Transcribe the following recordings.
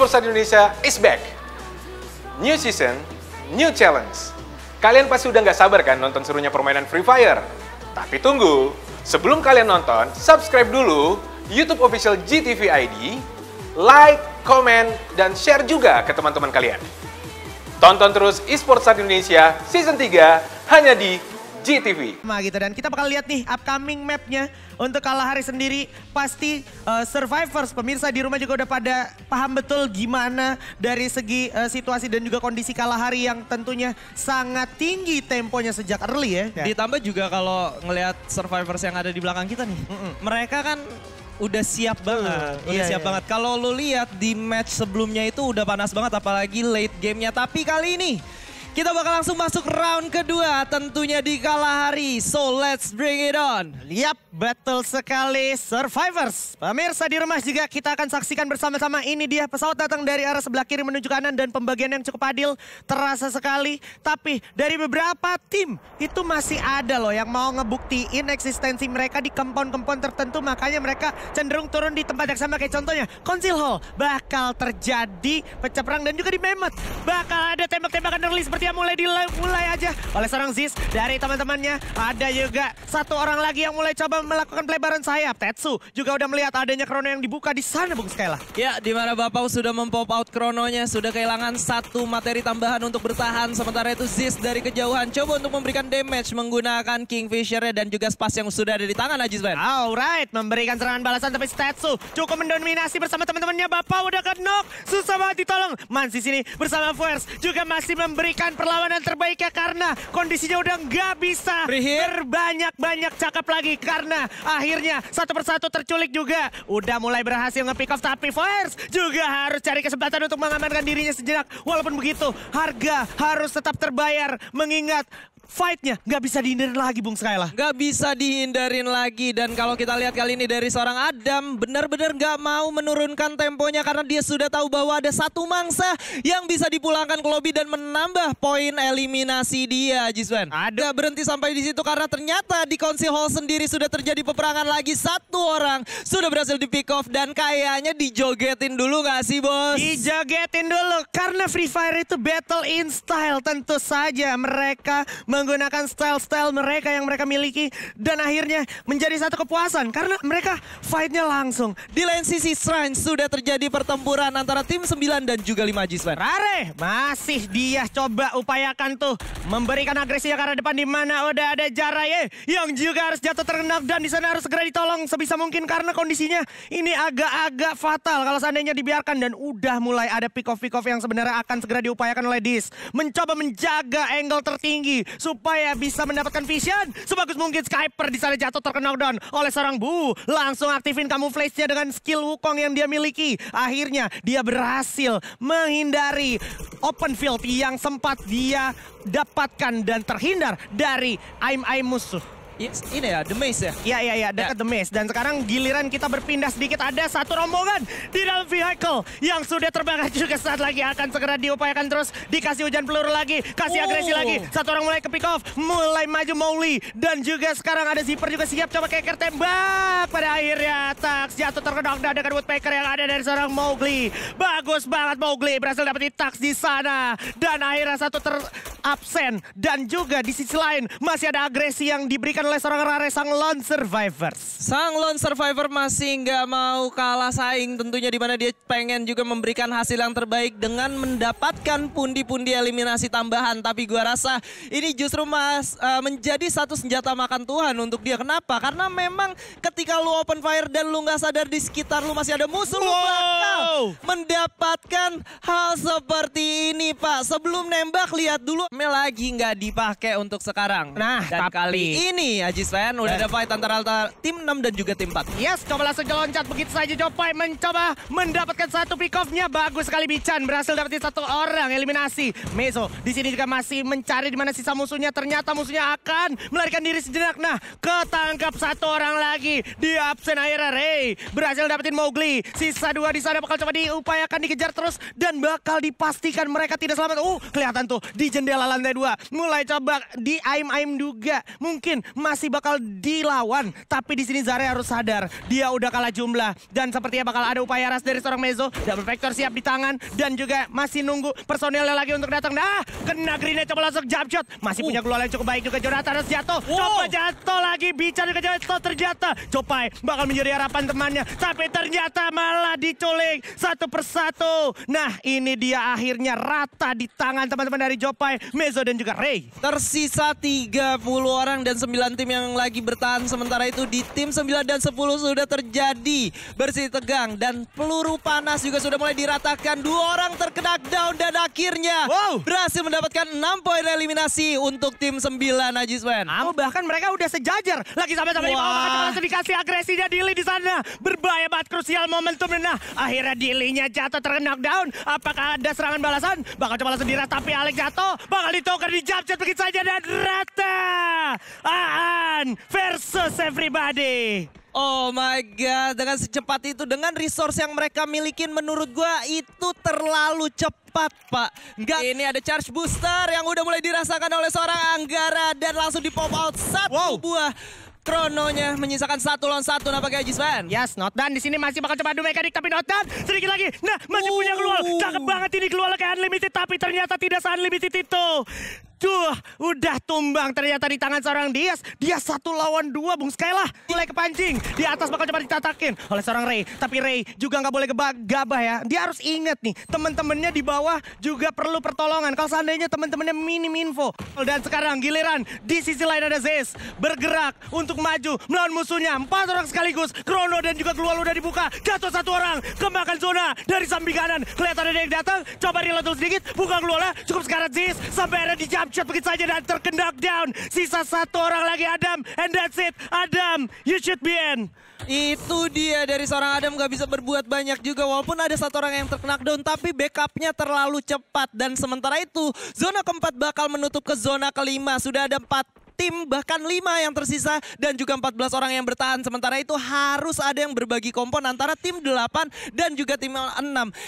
Esports Indonesia is back. New season, new challenge. Kalian pasti udah nggak sabar kan nonton serunya permainan Free Fire? Tapi tunggu, sebelum kalian nonton, subscribe dulu YouTube official GTV ID, like, comment, dan share juga ke teman-teman kalian. Tonton terus eSports Indonesia Season 3 hanya di GTV. Nah gitu dan kita bakal lihat nih upcoming mapnya untuk kalah hari sendiri pasti uh, survivors pemirsa di rumah juga udah pada paham betul gimana dari segi uh, situasi dan juga kondisi kalah hari yang tentunya sangat tinggi temponya sejak early ya. ya. Ditambah juga kalau ngelihat survivors yang ada di belakang kita nih, mm -mm. mereka kan udah siap banget, uh, udah iya, siap iya, iya. banget. Kalau lu lihat di match sebelumnya itu udah panas banget apalagi late gamenya. Tapi kali ini kita bakal langsung masuk round kedua tentunya di kala hari. So let's bring it on. Yap, battle sekali Survivors. Pemirsa di rumah juga kita akan saksikan bersama-sama. Ini dia pesawat datang dari arah sebelah kiri menuju kanan dan pembagian yang cukup adil terasa sekali. Tapi dari beberapa tim itu masih ada loh yang mau ngebuktiin eksistensi mereka di kempon-kempon tertentu. Makanya mereka cenderung turun di tempat yang sama kayak contohnya Council Hall. Bakal terjadi pecah perang dan juga di Memet. Bakal ada tembak-tembakan early seperti dia ya mulai mulai aja oleh seorang Ziz dari teman-temannya. Ada juga satu orang lagi yang mulai coba melakukan pelebaran sayap. Tetsu juga udah melihat adanya krono yang dibuka di sana Bung Skyla. Ya, di mana Bapak sudah mempop out krononya, sudah kehilangan satu materi tambahan untuk bertahan. Sementara itu Ziz dari kejauhan coba untuk memberikan damage menggunakan Kingfisher dan juga spas yang sudah ada di tangan Ajis Ben. Alright, memberikan serangan balasan tapi Tetsu cukup mendominasi bersama teman-temannya. Bapak udah ke knock, susah banget ditolong. man di sini bersama Force juga masih memberikan memberikan perlawanan terbaiknya karena kondisinya udah nggak bisa berbanyak-banyak cakap lagi karena akhirnya satu persatu terculik juga. Udah mulai berhasil ngepick pick off tapi Fires juga harus cari kesempatan untuk mengamankan dirinya sejenak. Walaupun begitu harga harus tetap terbayar mengingat fightnya nggak bisa dihindarin lagi Bung Skyla. Nggak bisa dihindarin lagi dan kalau kita lihat kali ini dari seorang Adam benar-benar nggak mau menurunkan temponya karena dia sudah tahu bahwa ada satu mangsa yang bisa dipulangkan ke lobby dan menambah poin eliminasi dia Jiswan. Ada berhenti sampai di situ karena ternyata di Council Hall sendiri sudah terjadi peperangan lagi satu orang sudah berhasil di pick off dan kayaknya dijogetin dulu nggak sih bos? Dijogetin dulu karena Free Fire itu battle in style tentu saja mereka menggunakan style-style mereka yang mereka miliki dan akhirnya menjadi satu kepuasan karena mereka fightnya langsung. Di lain sisi Shrine sudah terjadi pertempuran antara tim 9 dan juga 5 Jisman. Rare masih dia coba upayakan tuh memberikan agresi ke arah depan di mana udah ada Jaraye yang juga harus jatuh terkena dan di sana harus segera ditolong sebisa mungkin karena kondisinya ini agak-agak fatal kalau seandainya dibiarkan dan udah mulai ada pick off pick off yang sebenarnya akan segera diupayakan oleh Dis mencoba menjaga angle tertinggi supaya bisa mendapatkan vision. Sebagus mungkin Skyper di sana jatuh terkena down oleh seorang Bu. Langsung aktifin kamu flashnya dengan skill Wukong yang dia miliki. Akhirnya dia berhasil menghindari open field yang sempat dia dapatkan dan terhindar dari aim-aim musuh ini ya, The Maze ya? Iya, iya, iya, dekat ya. The Maze. Dan sekarang giliran kita berpindah sedikit, ada satu rombongan di dalam vehicle yang sudah terbang juga saat lagi akan segera diupayakan terus. Dikasih hujan peluru lagi, kasih oh. agresi lagi. Satu orang mulai ke pick off, mulai maju Mowgli. Dan juga sekarang ada Zipper juga siap coba keker tembak. Pada akhirnya Tax jatuh terkena dengan Woodpecker yang ada dari seorang Mowgli. Bagus banget Mowgli, berhasil dapat Tax di sana. Dan akhirnya satu ter absen dan juga di sisi lain masih ada agresi yang diberikan oleh seorang Rare sang lone survivors. Sang lone survivor masih nggak mau kalah saing tentunya di mana dia pengen juga memberikan hasil yang terbaik dengan mendapatkan pundi-pundi eliminasi tambahan tapi gua rasa ini justru mas uh, menjadi satu senjata makan Tuhan untuk dia. Kenapa? Karena memang ketika lu open fire dan lu nggak sadar di sekitar lu masih ada musuh wow. lu bakal mendapatkan hal seperti ini, Pak. Sebelum nembak lihat dulu Mel lagi nggak dipakai untuk sekarang. Nah, dan tapi... kali ini Aji Sven udah eh. dapat ada fight antara, antara tim 6 dan juga tim 4. Yes, coba langsung loncat begitu saja Jopai mencoba mendapatkan satu pick off-nya. Bagus sekali Bican berhasil dapetin satu orang eliminasi. Mezo di sini juga masih mencari di mana sisa musuhnya. Ternyata musuhnya akan melarikan diri sejenak. Nah, ketangkap satu orang lagi di absen akhirnya Ray berhasil dapetin Mowgli. Sisa dua di sana bakal coba diupayakan dikejar terus dan bakal dipastikan mereka tidak selamat. Uh, kelihatan tuh di jendela Piala Lantai dua. mulai coba di aim aim juga. Mungkin masih bakal dilawan, tapi di sini Zare harus sadar dia udah kalah jumlah dan sepertinya bakal ada upaya ras dari seorang Mezo. Double Vector siap di tangan dan juga masih nunggu personilnya lagi untuk datang. Nah, kena grenade coba langsung jump shot. Masih uh. punya keluar yang cukup baik juga Jonathan harus jatuh. Wow. Coba jatuh lagi, bicara juga jatuh ternyata. Copai bakal menjadi harapan temannya, tapi ternyata malah diculik satu persatu. Nah, ini dia akhirnya rata di tangan teman-teman dari Jopai. Mezo dan juga Ray. Tersisa 30 orang dan 9 tim yang lagi bertahan. Sementara itu di tim 9 dan 10 sudah terjadi bersih tegang. Dan peluru panas juga sudah mulai diratakan. Dua orang terkena down dan akhirnya wow. berhasil mendapatkan 6 poin eliminasi untuk tim 9 Najiswen. Oh bahkan mereka udah sejajar. Lagi sampai-sampai di bawah. masih dikasih agresinya Dili di sana. Berbahaya banget krusial momentum. Nah akhirnya Dilinya jatuh terkena down. Apakah ada serangan balasan? Bakal coba langsung diras tapi Alex jatuh bakal ditokar di jab begitu saja dan rata. Aan versus everybody. Oh my God, dengan secepat itu, dengan resource yang mereka milikin menurut gua itu terlalu cepat pak. Enggak. Ini ada charge booster yang udah mulai dirasakan oleh seorang Anggara dan langsung di pop out satu wow. buah krononya menyisakan satu lawan satu nampaknya Jisvan. Yes, not done. Di sini masih bakal coba adu mekanik tapi not done. Sedikit lagi. Nah, masih uh. punya keluar. Uh. Cakep banget ini keluar kayak unlimited tapi ternyata tidak se-unlimited itu cuh udah tumbang ternyata di tangan seorang Dias. Dia satu lawan dua, Bung lah Mulai kepancing. Di atas bakal coba ditatakin oleh seorang Ray. Tapi Ray juga nggak boleh gabah ya. Dia harus ingat nih, temen-temennya di bawah juga perlu pertolongan. Kalau seandainya temen-temennya minim info. Dan sekarang giliran di sisi lain ada Zeus Bergerak untuk maju melawan musuhnya. Empat orang sekaligus. Krono dan juga keluar udah dibuka. Jatuh satu orang. Kembangkan zona dari samping kanan. Kelihatan ada yang datang. Coba dilatul sedikit. Buka keluarnya. Cukup sekarang Zeus Sampai ada di jam capture begitu saja dan terkendak down. Sisa satu orang lagi Adam. And that's it. Adam, you should be in. Itu dia dari seorang Adam gak bisa berbuat banyak juga. Walaupun ada satu orang yang terkena down. Tapi backupnya terlalu cepat. Dan sementara itu zona keempat bakal menutup ke zona kelima. Sudah ada empat tim bahkan 5 yang tersisa dan juga 14 orang yang bertahan. Sementara itu harus ada yang berbagi kompon antara tim 8 dan juga tim 6.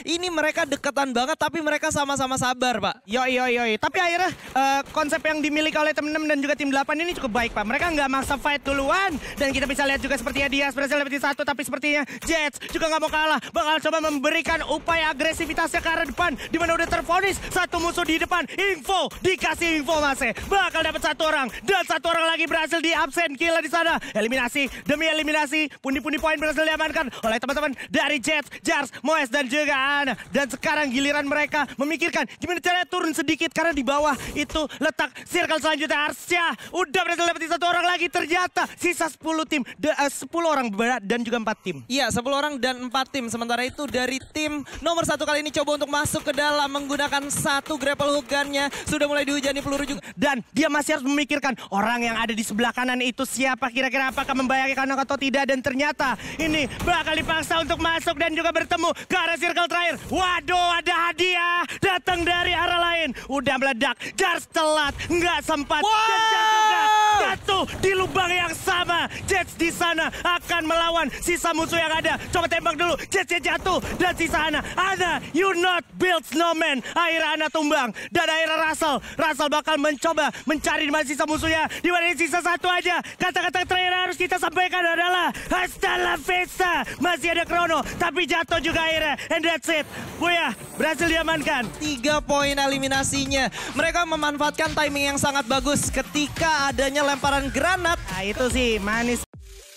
Ini mereka deketan banget tapi mereka sama-sama sabar Pak. Yo yo yo. Tapi akhirnya uh, konsep yang dimiliki oleh tim 6 dan juga tim 8 ini cukup baik Pak. Mereka nggak maksa fight duluan dan kita bisa lihat juga sepertinya dia berhasil lebih satu tapi sepertinya Jets juga nggak mau kalah. Bakal coba memberikan upaya agresivitasnya ke arah depan dimana udah terfonis satu musuh di depan. Info dikasih info Mas. Bakal dapat satu orang dan dan satu orang lagi berhasil di absen. kill di sana. Eliminasi demi eliminasi. Pundi-pundi poin berhasil diamankan oleh teman-teman dari Jets, Jars, Moes dan juga Ana. Dan sekarang giliran mereka memikirkan gimana caranya turun sedikit karena di bawah itu letak circle selanjutnya Arsya. Udah berhasil dapetin satu orang lagi ternyata sisa 10 tim, de, eh, uh, 10 orang berat dan juga 4 tim. Iya, 10 orang dan 4 tim. Sementara itu dari tim nomor satu kali ini coba untuk masuk ke dalam menggunakan satu grapple hook gunnya. Sudah mulai dihujani peluru juga. Dan dia masih harus memikirkan Orang yang ada di sebelah kanan itu siapa kira-kira apakah membayangi membayangkan atau tidak. Dan ternyata ini bakal dipaksa untuk masuk dan juga bertemu ke arah circle terakhir. Waduh ada hadiah datang dari arah lain. Udah meledak. Jars telat. Nggak sempat. Wow! jatuh di lubang yang sama. Jets di sana akan melawan sisa musuh yang ada. Coba tembak dulu. Jetsnya jatuh. Dan sisa Ana. ada. you not build snowman. Akhirnya Ana tumbang. Dan akhirnya Russell. Russell bakal mencoba mencari di mana sisa musuhnya saja. Dimana sisa satu aja. Kata-kata terakhir harus kita sampaikan adalah hasta la vista. Masih ada Krono, tapi jatuh juga akhirnya. And that's it. ya berhasil diamankan. Tiga poin eliminasinya. Mereka memanfaatkan timing yang sangat bagus ketika adanya lemparan granat. Nah itu sih manis.